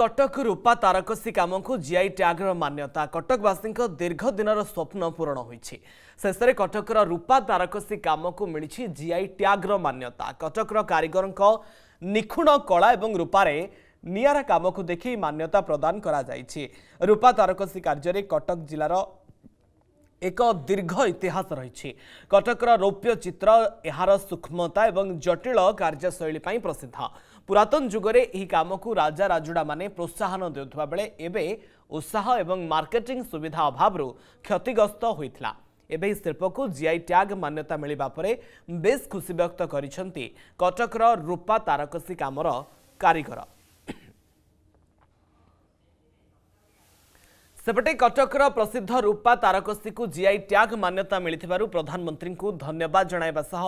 କଟକ ରୂପା ତାରକସି କାମକୁ ଜିଆଇ ଟ୍ୟାଗ୍ର ମାନ୍ୟତା କଟକବାସୀଙ୍କ ଦୀର୍ଘ ଦିନର ସ୍ୱପ୍ନ ପୂରଣ ହୋଇଛି ଶେଷରେ କଟକର ରୂପା ତାରକସି କାମକୁ ମିଳିଛି ଜିଆଇ ଟ୍ୟାଗ୍ର ମାନ୍ୟତା କଟକର କାରିଗରଙ୍କ ନିଖୁଣ କଳା ଏବଂ ରୂପାରେ ନିଆରା କାମକୁ ଦେଖି ମାନ୍ୟତା ପ୍ରଦାନ କରାଯାଇଛି ରୂପା ତାରକସି କାର୍ଯ୍ୟରେ କଟକ ଜିଲ୍ଲାର ଏକ ଦୀର୍ଘ ଇତିହାସ ରହିଛି କଟକର ରୌପ୍ୟ ଚିତ୍ର ଏହାର ସୂକ୍ଷ୍ମତା ଏବଂ ଜଟିଳ କାର୍ଯ୍ୟଶୈଳୀ ପାଇଁ ପ୍ରସିଦ୍ଧ ପୁରାତନ ଯୁଗରେ ଏହି କାମକୁ ରାଜା ରାଜୁଡ଼ାମାନେ ପ୍ରୋତ୍ସାହନ ଦେଉଥିବା ବେଳେ ଏବେ ଉତ୍ସାହ ଏବଂ ମାର୍କେଟିଂ ସୁବିଧା ଅଭାବରୁ କ୍ଷତିଗ୍ରସ୍ତ ହୋଇଥିଲା ଏବେ ଏହି ଶିଳ୍ପକୁ ଜିଆଇ ଟ୍ୟାଗ୍ ମାନ୍ୟତା ମିଳିବା ପରେ ବେଶ୍ ଖୁସି ବ୍ୟକ୍ତ କରିଛନ୍ତି କଟକର ରୂପା ତାରକସି କାମର କାରିଗର ସେପଟେ କଟକର ପ୍ରସିଦ୍ଧ ରୂପା ତାରକସୀକୁ ଜିଆଇ ଟ୍ୟାଗ୍ ମାନ୍ୟତା ମିଳିଥିବାରୁ ପ୍ରଧାନମନ୍ତ୍ରୀଙ୍କୁ ଧନ୍ୟବାଦ ଜଣାଇବା ସହ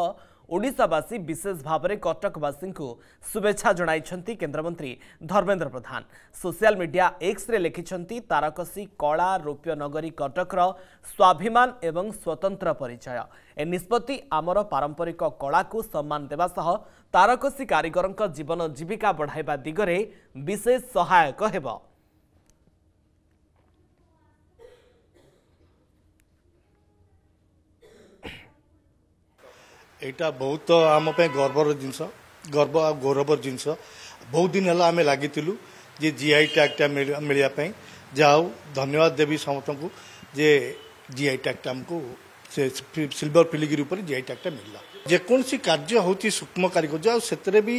ଓଡ଼ିଶାବାସୀ ବିଶେଷ ଭାବରେ କଟକବାସୀଙ୍କୁ ଶୁଭେଚ୍ଛା ଜଣାଇଛନ୍ତି କେନ୍ଦ୍ରମନ୍ତ୍ରୀ ଧର୍ମେନ୍ଦ୍ର ପ୍ରଧାନ ସୋସିଆଲ ମିଡିଆ ଏକ୍ସରେ ଲେଖିଛନ୍ତି ତାରକସୀ କଳା ରୌପ୍ୟ ନଗରୀ କଟକର ସ୍ୱାଭିମାନ ଏବଂ ସ୍ୱତନ୍ତ୍ର ପରିଚୟ ଏ ନିଷ୍ପତ୍ତି ଆମର ପାରମ୍ପରିକ କଳାକୁ ସମ୍ମାନ ଦେବା ସହ ତାରକସୀ କାରିଗରଙ୍କ ଜୀବନ ଜୀବିକା ବଢ଼ାଇବା ଦିଗରେ ବିଶେଷ ସହାୟକ ହେବ ଏଇଟା ବହୁତ ଆମ ପାଇଁ ଗର୍ବର ଜିନିଷ ଗର୍ବ ଆଉ ଗୌରବର ଜିନିଷ ବହୁତ ଦିନ ହେଲା ଆମେ ଲାଗିଥିଲୁ ଯେ ଜିଆଇ ଟ୍ୟାଗ୍ଟା ମିଳିବା ପାଇଁ ଯାହା ହଉ ଧନ୍ୟବାଦ ଦେବି ସମସ୍ତଙ୍କୁ ଯେ ଜିଆଇ ଟ୍ୟାଗ୍ଟା ଆମକୁ ସେ ସିଲଭର ଫିଲିଗିରି ଉପରେ ଜିଆଇ ଟ୍ୟାଗ୍ଟା ମିଳିଲା ଯେକୌଣସି କାର୍ଯ୍ୟ ହେଉଛି ସୂକ୍ଷ୍ମ କାରିଗର ଆଉ ସେଥିରେ ବି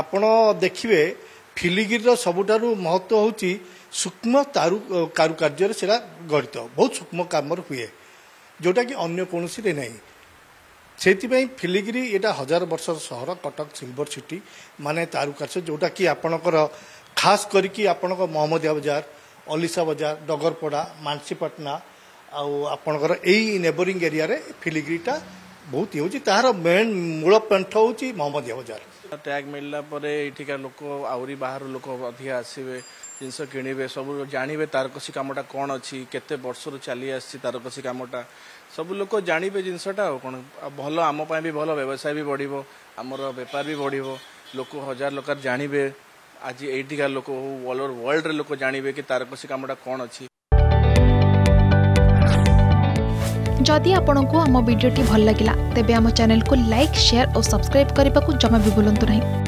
ଆପଣ ଦେଖିବେ ଫିଲିଗିରିର ସବୁଠାରୁ ମହତ୍ତ୍ୱ ହେଉଛି ସୂକ୍ଷ୍ମ ତାରୁ କାରୁକାର୍ଯ୍ୟରେ ସେଇଟା ଗଢ଼ିତ ବହୁତ ସୂକ୍ଷ୍ମ କାମରେ ହୁଏ ଯେଉଁଟାକି ଅନ୍ୟ କୌଣସିରେ ନାହିଁ ସେଇଥିପାଇଁ ଫିଲିଗିରି ଏଇଟା ହଜାର ବର୍ଷର ସହର କଟକ ସିଲଭର ସିଟି ମାନେ ତାରୁକାର୍ଯ୍ୟ ଯେଉଁଟାକି ଆପଣଙ୍କର ଖାସ୍ କରିକି ଆପଣଙ୍କ ମହମ୍ମଦିଆ ବଜାର ଅଲିସା ବଜାର ଡଗରପଡ଼ା ମାନସିପାଟନା ଆଉ ଆପଣଙ୍କର ଏଇ ନେବରିଂ ଏରିଆରେ ଫିଲିଗିରିଟା ବହୁତ ଇଏ ହେଉଛି ତାହାର ମେନ୍ ମୂଳ ପେଣ୍ଠ ହେଉଛି ମହମ୍ମଦିଆ ବଜାର ଟ୍ୟାଗ୍ ମିଳିଲା ପରେ ଏଠିକା ଲୋକ ଆହୁରି ବାହାର ଲୋକ ଅଧିକା ଆସିବେ ଜିନିଷ କିଣିବେ ସବୁ ଜାଣିବେ ତାରକସି କାମଟା କ'ଣ ଅଛି କେତେ ବର୍ଷରୁ ଚାଲି ଆସିଛି ତାରକସି କାମଟା ସବୁ ଲୋକ ଜାଣିବେ ଜିନିଷଟା ଆଉ କ'ଣ ଭଲ ଆମ ପାଇଁ ବି ଭଲ ବ୍ୟବସାୟ ବି ବଢ଼ିବ ଆମର ବେପାର ବି ବଢ଼ିବ ଲୋକ ହଜାର ଲୋକ ଜାଣିବେ ଆଜି ଏଇଠିକା ଲୋକ ହଉ ଅଲ୍ ଓଭର ୱାର୍ଲଡରେ ଲୋକ ଜାଣିବେ କି ତାରକସି କାମଟା କ'ଣ ଅଛି ଯଦି ଆପଣଙ୍କୁ ଆମ ଭିଡ଼ିଓଟି ଭଲ ଲାଗିଲା ତେବେ ଆମ ଚ୍ୟାନେଲକୁ ଲାଇକ୍ ସେୟାର ଓ ସବସ୍କ୍ରାଇବ୍ କରିବାକୁ ଜମା ବି ଭୁଲନ୍ତୁ ନାହିଁ